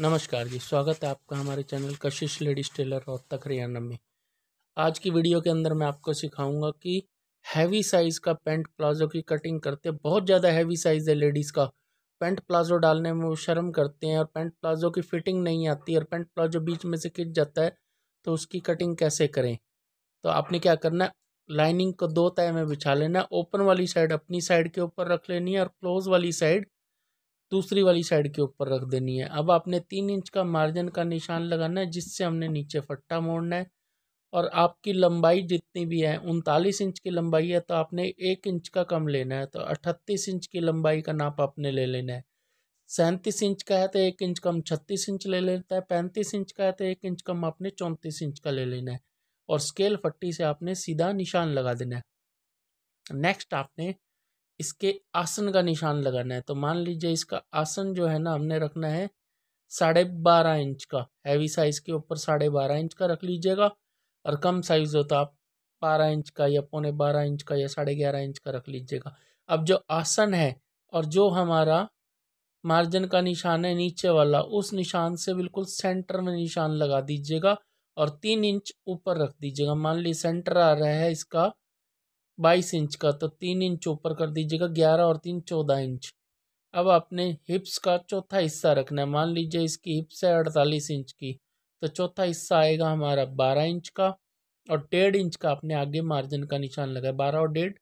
नमस्कार जी स्वागत है आपका हमारे चैनल कशिश लेडीज टेलर और तकरियाना में आज की वीडियो के अंदर मैं आपको सिखाऊंगा कि हैवी साइज़ का पेंट प्लाजो की कटिंग करते बहुत ज़्यादा हैवी साइज़ है लेडीज़ का पेंट प्लाजो डालने में वो शर्म करते हैं और पेंट प्लाजो की फिटिंग नहीं आती और पेंट प्लाजो बीच में से खिंच जाता है तो उसकी कटिंग कैसे करें तो आपने क्या करना है लाइनिंग को दो तय में बिछा लेना ओपन वाली साइड अपनी साइड के ऊपर रख लेनी है और क्लोज वाली साइड दूसरी वाली साइड के ऊपर रख देनी है अब आपने तीन इंच का मार्जिन का निशान लगाना है जिससे हमने नीचे फट्टा मोड़ना है और आपकी लंबाई जितनी भी है उनतालीस इंच की लंबाई है तो आपने एक इंच का कम लेना है तो अट्ठतीस इंच की लंबाई का नाप आपने ले लेना है सैंतीस इंच का है तो एक इंच कम छत्तीस इंच ले लेता है पैंतीस इंच का है तो एक इंच कम आपने चौंतीस इंच का ले लेना है और स्केल फट्टी से आपने सीधा निशान लगा देना है नेक्स्ट आपने इसके आसन का निशान लगाना है तो मान लीजिए इसका आसन जो है ना हमने रखना है साढ़े बारह इंच का हैवी साइज़ के ऊपर साढ़े बारह इंच का रख लीजिएगा और कम साइज़ हो तो आप बारह इंच का या पौने बारह इंच का या साढ़े ग्यारह इंच का रख लीजिएगा अब जो आसन है और जो हमारा मार्जिन का निशान है नीचे वाला उस निशान से बिल्कुल सेंटर में निशान लगा दीजिएगा और तीन इंच ऊपर रख दीजिएगा मान ली सेंटर आ रहा है इसका बाईस इंच का तो तीन इंच ऊपर कर दीजिएगा ग्यारह और तीन चौदह इंच अब आपने हिप्स का चौथा हिस्सा रखना है मान लीजिए इसकी हिप्स है अड़तालीस इंच की तो चौथा हिस्सा आएगा हमारा बारह इंच का और डेढ़ इंच का आपने आगे मार्जिन का निशान लगाया बारह और डेढ़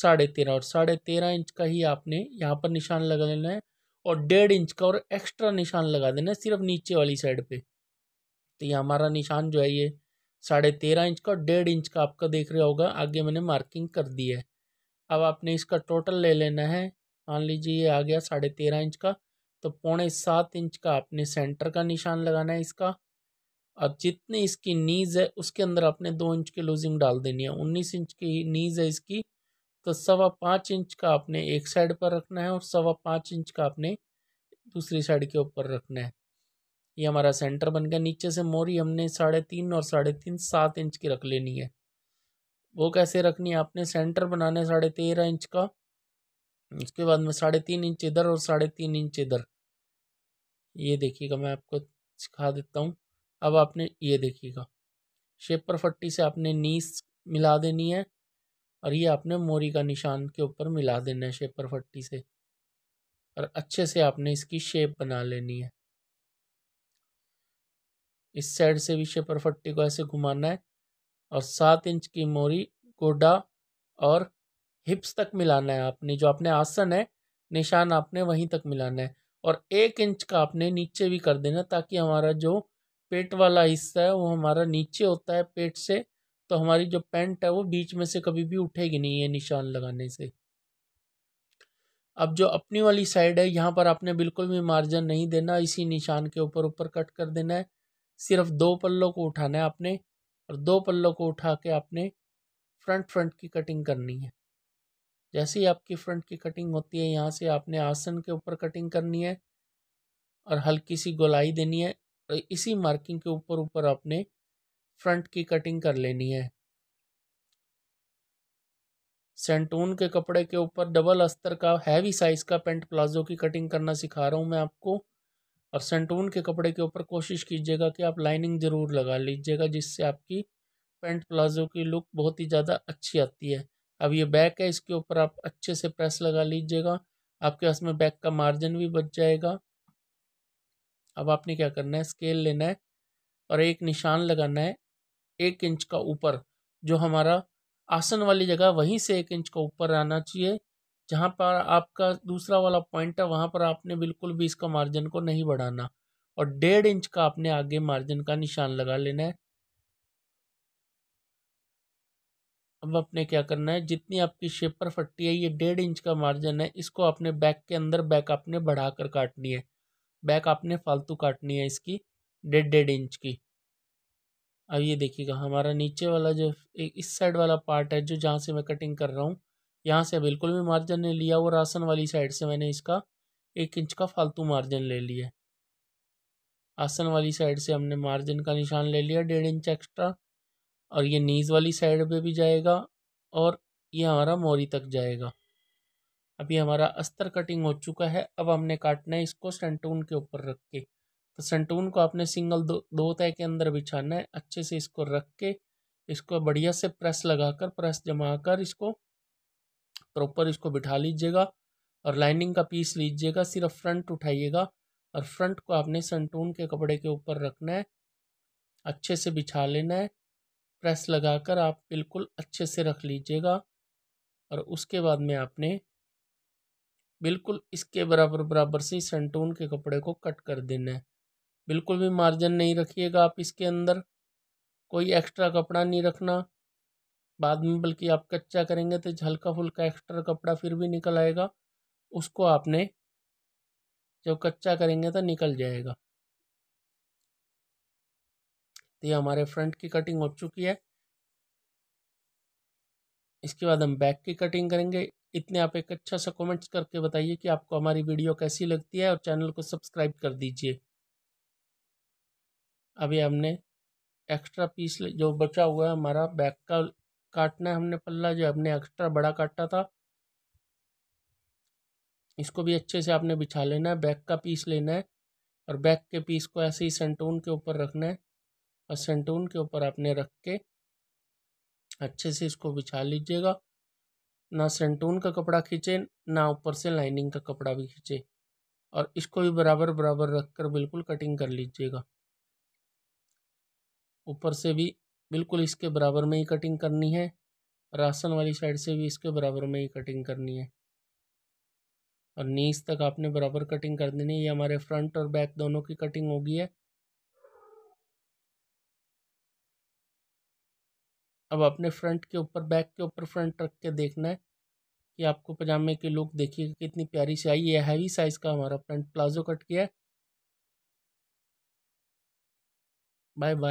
साढ़े तेरह और साढ़े तेरह इंच का ही आपने यहाँ पर निशान लगा लेना है और डेढ़ इंच का और एक्स्ट्रा निशान लगा देना है सिर्फ नीचे वाली साइड पे तो ये हमारा निशान जो है ये साढ़े तेरह इंच का डेढ़ इंच का आपका देख रहा होगा आगे मैंने मार्किंग कर दी है अब आपने इसका टोटल ले लेना है मान लीजिए ये आ गया साढ़े तेरह इंच का तो पौने सात इंच का आपने सेंटर का निशान लगाना है इसका अब जितनी इसकी नीज़ है उसके अंदर आपने दो इंच की लूजिंग डाल देनी है उन्नीस इंच की नीज़ है इसकी तो सवा पाँच इंच का आपने एक साइड पर रखना है और सवा पाँच इंच का आपने दूसरी साइड के ऊपर रखना है ये हमारा सेंटर बन गया नीचे से मोरी हमने साढ़े तीन और साढ़े तीन सात इंच की रख लेनी है वो कैसे रखनी है आपने सेंटर बनाना है साढ़े तेरह इंच का उसके बाद में साढ़े तीन इंच इधर और साढ़े तीन इंच इधर ये देखिएगा मैं आपको सिखा देता हूँ अब आपने ये देखिएगा शेपर फट्टी से आपने नीस मिला देनी है और ये आपने मोरी का निशान के ऊपर मिला देना है शेपर फट्टी से और अच्छे से आपने इसकी शेप बना लेनी है इस साइड से भी शेपर फट्टी को ऐसे घुमाना है और सात इंच की मोरी गोडा और हिप्स तक मिलाना है आपने जो आपने आसन है निशान आपने वहीं तक मिलाना है और एक इंच का आपने नीचे भी कर देना ताकि हमारा जो पेट वाला हिस्सा है वो हमारा नीचे होता है पेट से तो हमारी जो पेंट है वो बीच में से कभी भी उठेगी नहीं है निशान लगाने से अब जो अपनी वाली साइड है यहाँ पर आपने बिल्कुल भी मार्जिन नहीं देना इसी निशान के ऊपर ऊपर कट कर देना है सिर्फ दो पल्लों को उठाना है आपने और दो पल्लों को उठा के आपने फ्रंट फ्रंट की कटिंग करनी है जैसे ही आपकी फ्रंट की कटिंग होती है यहाँ से आपने आसन के ऊपर कटिंग करनी है और हल्की सी गोलाई देनी है और इसी मार्किंग के ऊपर ऊपर आपने फ्रंट की कटिंग कर लेनी है सेंटून के कपड़े के ऊपर डबल अस्तर का हैवी साइज का पेंट प्लाजो की कटिंग करना सिखा रहा हूँ मैं आपको और सेंटून के कपड़े के ऊपर कोशिश कीजिएगा कि आप लाइनिंग ज़रूर लगा लीजिएगा जिससे आपकी पेंट प्लाजो की लुक बहुत ही ज़्यादा अच्छी आती है अब ये बैक है इसके ऊपर आप अच्छे से प्रेस लगा लीजिएगा आपके पास में बैक का मार्जिन भी बच जाएगा अब आपने क्या करना है स्केल लेना है और एक निशान लगाना है एक इंच का ऊपर जो हमारा आसन वाली जगह वहीं से एक इंच का ऊपर आना चाहिए जहाँ पर आपका दूसरा वाला पॉइंट है वहाँ पर आपने बिल्कुल भी इसका मार्जिन को नहीं बढ़ाना और डेढ़ इंच का आपने आगे मार्जिन का निशान लगा लेना है अब आपने क्या करना है जितनी आपकी शेप पर फट्टी है ये डेढ़ इंच का मार्जिन है इसको आपने बैक के अंदर बैक आपने बढ़ा कर काटनी है बैक आपने फालतू काटनी है इसकी डेढ़ डेढ़ इंच की अब ये देखिएगा हमारा नीचे वाला जो इस साइड वाला पार्ट है जो जहाँ से मैं कटिंग कर रहा हूँ यहाँ से बिल्कुल भी मार्जिन नहीं लिया वो राशन वाली साइड से मैंने इसका एक इंच का फालतू मार्जिन ले लिया आसन वाली साइड से हमने मार्जिन का निशान ले लिया डेढ़ इंच एक्स्ट्रा और ये नीज वाली साइड पे भी जाएगा और ये हमारा मोरी तक जाएगा अभी हमारा अस्तर कटिंग हो चुका है अब हमने काटना है इसको सेंटून के ऊपर रख के तो सेंटून को आपने सिंगल दो दो तय के अंदर बिछाना है अच्छे से इसको रख के इसको बढ़िया से प्रेस लगाकर प्रेस जमा कर इसको प्रॉपर इसको बिठा लीजिएगा और लाइनिंग का पीस लीजिएगा सिर्फ फ्रंट उठाइएगा और फ्रंट को आपने संटून के कपड़े के ऊपर रखना है अच्छे से बिछा लेना है प्रेस लगाकर आप बिल्कुल अच्छे से रख लीजिएगा और उसके बाद में आपने बिल्कुल इसके बराबर बराबर से संटून के कपड़े को कट कर देना है बिल्कुल भी मार्जिन नहीं रखिएगा आप इसके अंदर कोई एक्स्ट्रा कपड़ा नहीं रखना बाद में बल्कि आप कच्चा करेंगे तो हल्का फुल्का एक्स्ट्रा कपड़ा फिर भी निकल आएगा उसको आपने जब कच्चा करेंगे तो निकल जाएगा तो ये हमारे फ्रंट की कटिंग हो चुकी है इसके बाद हम बैक की कटिंग करेंगे इतने आप एक अच्छा सा कमेंट्स करके बताइए कि आपको हमारी वीडियो कैसी लगती है और चैनल को सब्सक्राइब कर दीजिए अभी हमने एक्स्ट्रा पीस जो बचा हुआ है हमारा बैक का काटना है हमने पल्ला जो हमने एक्स्ट्रा बड़ा काटा था इसको भी अच्छे से आपने बिछा लेना है बैक का पीस लेना है और बैक के पीस को ऐसे ही सेंटून के ऊपर रखना है और सेंटून के ऊपर आपने रख के अच्छे से इसको बिछा लीजिएगा ना सेंटून का कपड़ा खींचे ना ऊपर से लाइनिंग का कपड़ा भी खींचे और इसको भी बराबर बराबर रख कर बिल्कुल कटिंग कर लीजिएगा ऊपर से भी बिल्कुल इसके बराबर में ही कटिंग करनी है राशन वाली साइड से भी इसके बराबर में ही कटिंग करनी है और नीस तक आपने बराबर कटिंग कर देनी है ये हमारे फ्रंट और बैक दोनों की कटिंग होगी है अब अपने फ्रंट के ऊपर बैक के ऊपर फ्रंट रख के देखना है कि आपको पजामे की लुक देखिएगा कितनी प्यारी से आई है हैवी साइज़ का हमारा फ्रंट प्लाजो कट किया है बाय बाय